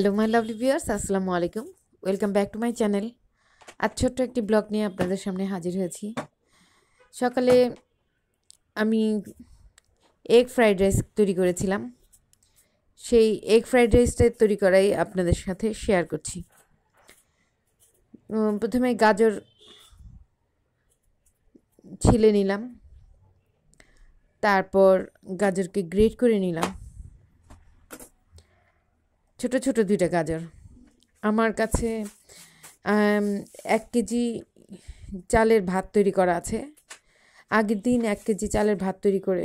hello my lovely viewers আসসালামু আলাইকুম welcome back to my channel আজ ছোট্ট একটি ব্লগ নিয়ে আপনাদের সামনে হাজির হয়েছি সকালে আমি এগ ফ্রাইড রাইস তৈরি করেছিলাম সেই এগ ফ্রাইড রাইসটা তৈরি করাই আপনাদের সাথে শেয়ার করছি প্রথমে গাজর ছিলে নিলাম তারপর গাজরকে গ্রেট করে নিলাম ছোট ছোট দুইটা গাজর আমার কাছে এক কেজি চালের ভাত তৈরি করা আছে আগের দিন এক কেজি চালের ভাত তৈরি করে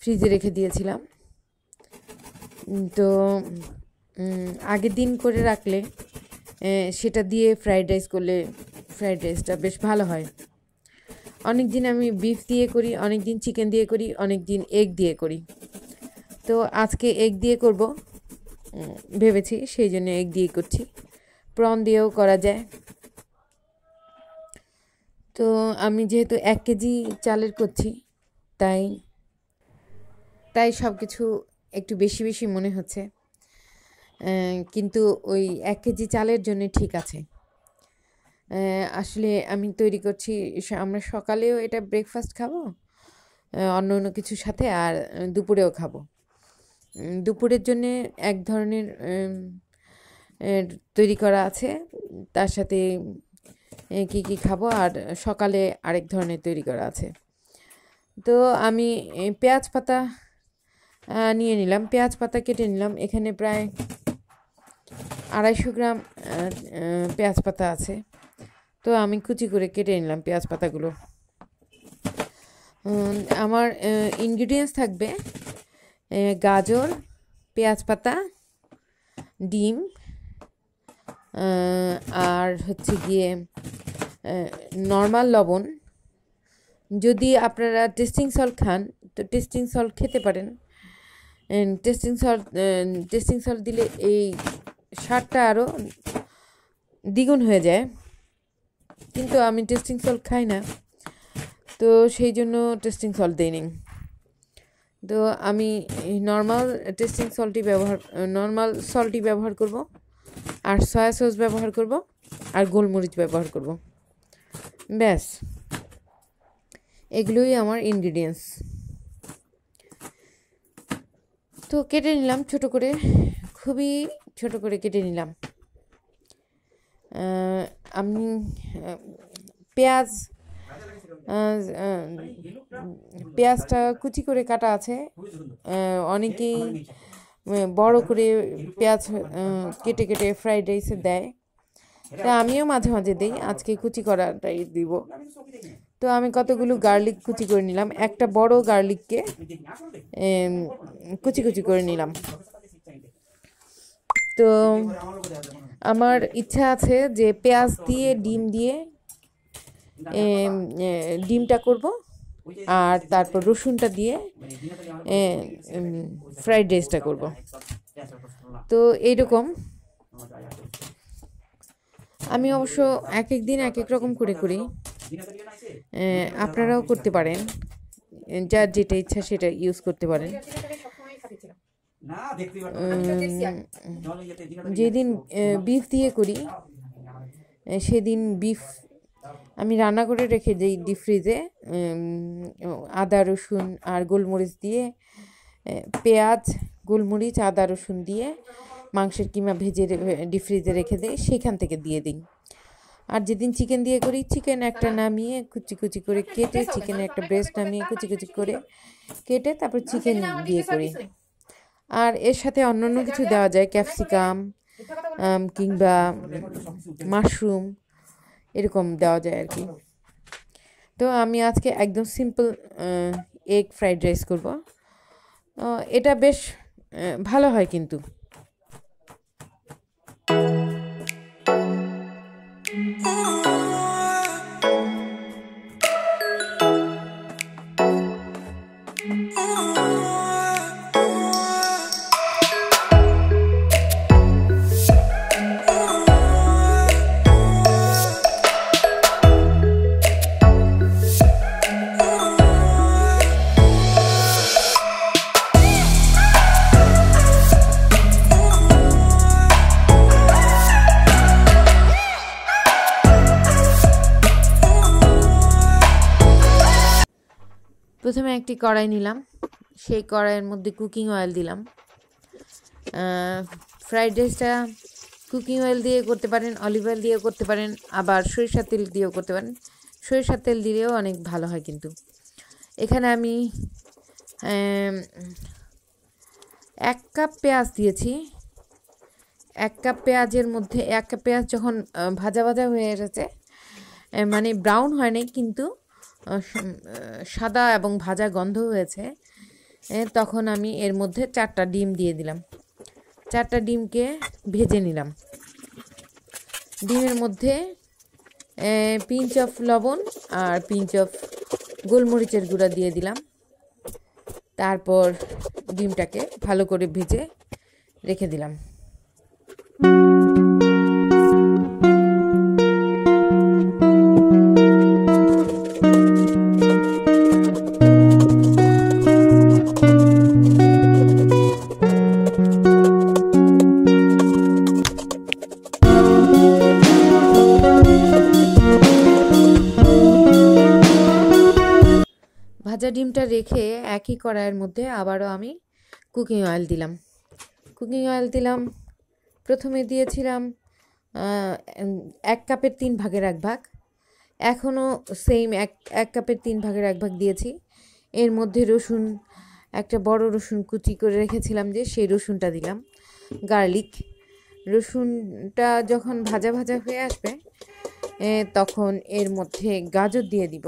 ফ্রিজে রেখে দিয়েছিলাম তো আগের দিন করে রাখলে সেটা দিয়ে ফ্রাইড রাইস করলে ফ্রাইড রাইসটা বেশ ভালো হয় অনেক দিন আমি বিফ দিয়ে করি অনেক দিন চিকেন দিয়ে করি অনেক দিন এগ দিয়ে করি তো আজকে এগ দিয়ে করব ভেবেছি সেই জন্য এক দিয়ে করছি প্রন দিয়েও করা যায় তো আমি যেহেতু এক কেজি চালের করছি তাই তাই সব কিছু একটু বেশি বেশি মনে হচ্ছে কিন্তু ওই এক কেজি চালের জন্য ঠিক আছে আসলে আমি তৈরি করছি আমরা সকালেও এটা ব্রেকফাস্ট খাবো অন্য অন্য কিছুর সাথে আর দুপুরেও খাবো দুপুরের জন্যে এক ধরনের তৈরি করা আছে তার সাথে কি কি খাবো আর সকালে আরেক ধরনের তৈরি করা আছে তো আমি পেঁয়াজ পাতা নিয়ে নিলাম পেঁয়াজ পাতা কেটে নিলাম এখানে প্রায় আড়াইশো গ্রাম পেঁয়াজ পাতা আছে তো আমি কুচি করে কেটে নিলাম পেঁয়াজ পাতাগুলো আমার ইনগ্রিডিয়েন্টস থাকবে গাজর পেঁয়াজ পাতা ডিম আর হচ্ছে গিয়ে নর্মাল লবণ যদি আপনারা টেস্টিং সল্ট খান তো টেস্টিং সল্ট খেতে পারেন টেস্টিং সল্ট টেস্টিং সল্ট দিলে এই স্বাদটা আরও দ্বিগুণ হয়ে যায় কিন্তু আমি টেস্টিং সল্ট খাই না তো সেই জন্য টেস্টিং সল্ট দিই তো আমি নর্মাল টেস্টিং সল্টই ব্যবহার নর্মাল সল্টই ব্যবহার করব আর সয়া সস ব্যবহার করব আর গোলমরিচ ব্যবহার করব ব্যাস এগুলোই আমার ইনগ্রিডিয়েন্টস তো কেটে নিলাম ছোট করে খুবই ছোট করে কেটে নিলাম আমি পেঁয়াজ পেঁয়াজটা কুচি করে কাটা আছে অনেকেই বড় করে পেঁয়াজ কেটে কেটে ফ্রাইড রাইসে দেয় তা আমিও মাঝে মাঝে দিই আজকে কুচি করাটাই দিব তো আমি কতগুলো গার্লিক কুচি করে নিলাম একটা বড় গার্লিককে কুচি কুচি করে নিলাম তো আমার ইচ্ছা আছে যে পেঁয়াজ দিয়ে ডিম দিয়ে ডিমটা করব আর তারপর রসুনটা দিয়ে ফ্রাইড রাইসটা করব তো এইরকম আমি অবশ্য এক এক দিন এক এক রকম করে করি আপনারাও করতে পারেন যার যেটা ইচ্ছা সেটা ইউজ করতে পারেন যেদিন বিফ দিয়ে করি সেদিন বিফ আমি রান্না করে রেখে দিই ডিপ ফ্রিজে আদা রসুন আর গোলমরিচ দিয়ে পেঁয়াজ গোলমরিচ আদা রসুন দিয়ে মাংসের কিমা ভেজে ডিপ ফ্রিজে রেখে দিই সেখান থেকে দিয়ে দিই আর যেদিন চিকেন দিয়ে করি চিকেন একটা নামিয়ে কুচি কুচি করে কেটে চিকেনের একটা ব্রেস্ট নামিয়ে কুচি কুচি করে কেটে তারপর চিকেন দিয়ে করি আর এর সাথে অন্য অন্য কিছু দেওয়া যায় ক্যাপসিকাম কিংবা মাশরুম এরকম দেওয়া যায় আর কি তো আমি আজকে একদম সিম্পল এগ ফ্রাইড রাইস করব এটা বেশ ভালো হয় কিন্তু Oh প্রথমে একটি কড়াই নিলাম সেই কড়াইয়ের মধ্যে কুকিং অয়েল দিলাম ফ্রাইড রাইসটা কুকিং অয়েল দিয়ে করতে পারেন অলিভ অয়েল দিয়েও করতে পারেন আবার সরিষার তেল দিয়েও করতে পারেন সরিষার তেল দিলেও অনেক ভালো হয় কিন্তু এখানে আমি এক কাপ পেঁয়াজ দিয়েছি এক কাপ পেঁয়াজের মধ্যে এক কাপ পেঁয়াজ যখন ভাজা ভাজা হয়ে এসেছে মানে ব্রাউন হয় নাই কিন্তু সাদা এবং ভাজা গন্ধ হয়েছে তখন আমি এর মধ্যে চারটা ডিম দিয়ে দিলাম চারটা ডিমকে ভেজে নিলাম ডিমের মধ্যে পিঞ্চ অফ লবণ আর পিঞ্চ অফ গোলমরিচের গুঁড়া দিয়ে দিলাম তারপর ডিমটাকে ভালো করে ভেজে রেখে দিলাম একই কড়াইয়ের মধ্যে আবারও আমি কুকিং অয়েল দিলাম কুকিং অয়েল দিলাম প্রথমে দিয়েছিলাম এক কাপের তিন ভাগের এক ভাগ এখনও সেম এক এক কাপের তিন ভাগের এক ভাগ দিয়েছি এর মধ্যে রসুন একটা বড় রসুন কুচি করে রেখেছিলাম যে সেই রসুনটা দিলাম গার্লিক রসুনটা যখন ভাজা ভাজা হয়ে আসবে তখন এর মধ্যে গাজর দিয়ে দিব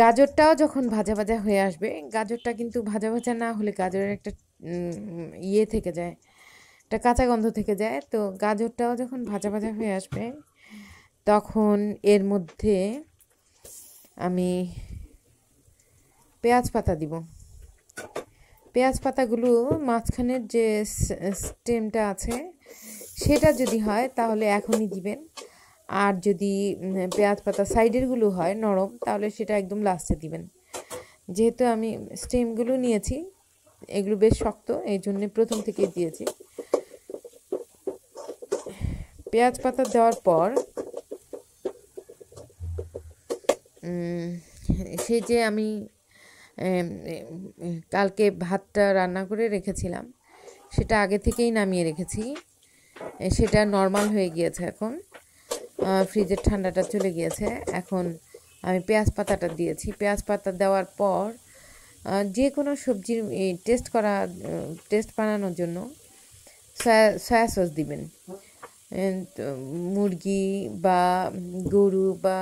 গাজরটাও যখন ভাজা ভাজা হয়ে আসবে গাজরটা কিন্তু ভাজা ভাজা না হলে গাজরের একটা ইয়ে থেকে যায় একটা কাঁচা গন্ধ থেকে যায় তো গাজরটাও যখন ভাজা ভাজা হয়ে আসবে তখন এর মধ্যে আমি পেঁয়াজ পাতা দিব পেঁয়াজ পাতাগুলো মাঝখানের যে স্টেমটা আছে সেটা যদি হয় তাহলে এখনই দিবেন আর যদি পেঁয়াজ পাতা সাইডেরগুলো হয় নরম তাহলে সেটা একদম লাস্টে দিবেন যেহেতু আমি স্টেমগুলো নিয়েছি এগুলো বেশ শক্ত এই জন্যে প্রথম থেকেই দিয়েছি পেঁয়াজ পাতা দেওয়ার পর সে যে আমি কালকে ভাতটা রান্না করে রেখেছিলাম সেটা আগে থেকেই নামিয়ে রেখেছি সেটা নর্মাল হয়ে গিয়েছে এখন ফ্রিজের ঠান্ডাটা চলে গিয়েছে এখন আমি পেঁয়াজ পাতাটা দিয়েছি পেঁয়াজ পাতা দেওয়ার পর যে কোনো সবজির টেস্ট করা টেস্ট বানানোর জন্য সয়া সস দিবেন মুরগি বা গরু বা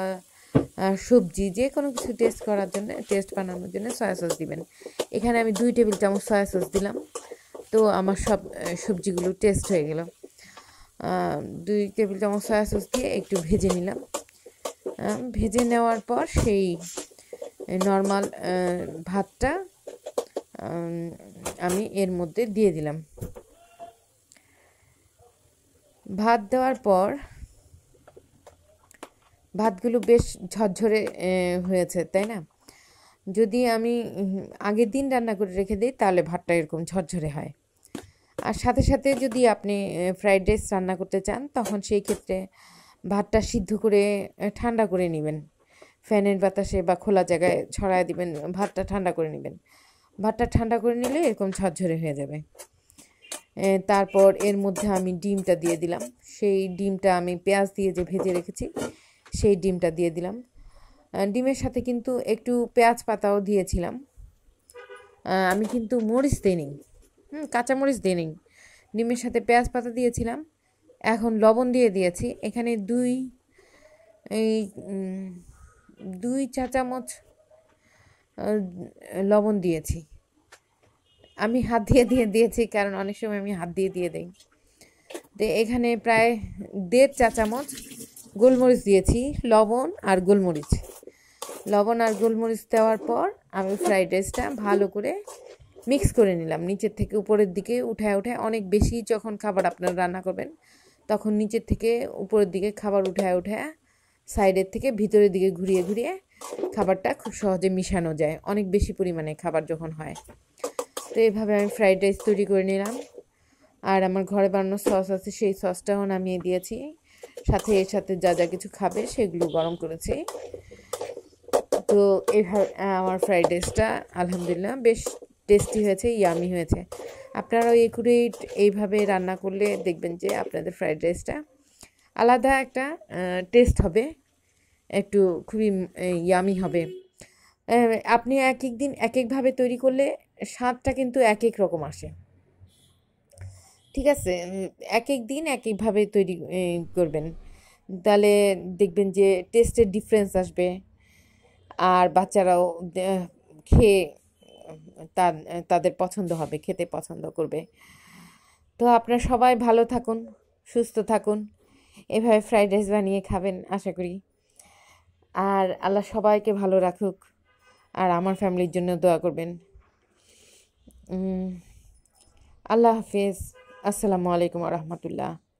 সবজি যে কোনো কিছু টেস্ট করার জন্য টেস্ট বানানোর জন্য সয়া সস দিবেন এখানে আমি দুই টেবিল চামচ সয়া সস দিলাম তো আমার সব সবজিগুলো টেস্ট হয়ে গেলো দুই টেবিল চামচ সয়া সস দিয়ে একটু ভেজে নিলাম ভেজে নেওয়ার পর সেই নর্মাল ভাতটা আমি এর মধ্যে দিয়ে দিলাম ভাত দেওয়ার পর ভাতগুলো বেশ ঝরঝরে হয়েছে তাই না যদি আমি আগের দিন রান্না করে রেখে দিই তাহলে ভাতটা এরকম ঝরঝরে হয় আর সাথে সাথে যদি আপনি ফ্রাইড রাইস রান্না করতে চান তখন সেই ক্ষেত্রে ভাতটা সিদ্ধ করে ঠান্ডা করে নেবেন ফ্যানের বাতাসে বা খোলা জায়গায় ছড়ায় দিবেন ভাতটা ঠান্ডা করে নেবেন ভাতটা ঠান্ডা করে নিলে এরকম ঝরঝরে হয়ে যাবে তারপর এর মধ্যে আমি ডিমটা দিয়ে দিলাম সেই ডিমটা আমি পেঁয়াজ দিয়ে যে ভেজে রেখেছি সেই ডিমটা দিয়ে দিলাম ডিমের সাথে কিন্তু একটু পেঁয়াজ পাতাও দিয়েছিলাম আমি কিন্তু মরিচ দিইনি হুম কাঁচামরিচ দিয়ে নিই ডিমের সাথে পেঁয়াজ পাতা দিয়েছিলাম এখন লবণ দিয়ে দিয়েছি এখানে দুই এই দুই চা চামচ লবণ দিয়েছি আমি হাত দিয়ে দিয়ে দিয়েছি কারণ অনেক সময় আমি হাত দিয়ে দিয়ে দিই তো এখানে প্রায় দেড় চা চামচ গোলমরিচ দিয়েছি লবণ আর গোলমরিচ লবণ আর গোলমরিচ দেওয়ার পর আমি ফ্রাইড রাইসটা ভালো করে মিক্স করে নিলাম নিচের থেকে উপরের দিকে উঠায় উঠায় অনেক বেশি যখন খাবার আপনারা রান্না করবেন তখন নিচের থেকে উপরের দিকে খাবার উঠায় উঠায় সাইডের থেকে ভিতরের দিকে ঘুরিয়ে ঘুরিয়ে খাবারটা খুব সহজে মিশানো যায় অনেক বেশি পরিমাণে খাবার যখন হয় তো এইভাবে আমি ফ্রাইড রাইস তৈরি করে নিলাম আর আমার ঘরে বানানো সস আছে সেই সসটাও নামিয়ে দিয়েছি সাথে এর সাথে যা যা কিছু খাবে সেগুলো গরম করেছি তো এইভাবে আমার ফ্রাইড রাইসটা আলহামদুলিল্লাহ বেশ টেস্টি হয়েছে ইয়ামি হয়েছে আপনারাও একুরেট এইভাবে রান্না করলে দেখবেন যে আপনাদের ফ্রাইড রাইসটা আলাদা একটা টেস্ট হবে একটু খুবই ইয়ামি হবে আপনি এক এক দিন এক একভাবে তৈরি করলে স্বাদটা কিন্তু এক এক রকম আসে ঠিক আছে এক এক দিন এক একভাবে তৈরি করবেন তাহলে দেখবেন যে টেস্টের ডিফারেন্স আসবে আর বাচ্চারাও খেয়ে তাদের পছন্দ হবে খেতে পছন্দ করবে তো আপনারা সবাই ভালো থাকুন সুস্থ থাকুন এভাবে ফ্রাইড রাইস বানিয়ে খাবেন আশা করি আর আল্লাহ সবাইকে ভালো রাখুক আর আমার ফ্যামিলির জন্য দোয়া করবেন আল্লাহ হাফিজ আসসালামু আলাইকুম রহমতুল্লাহ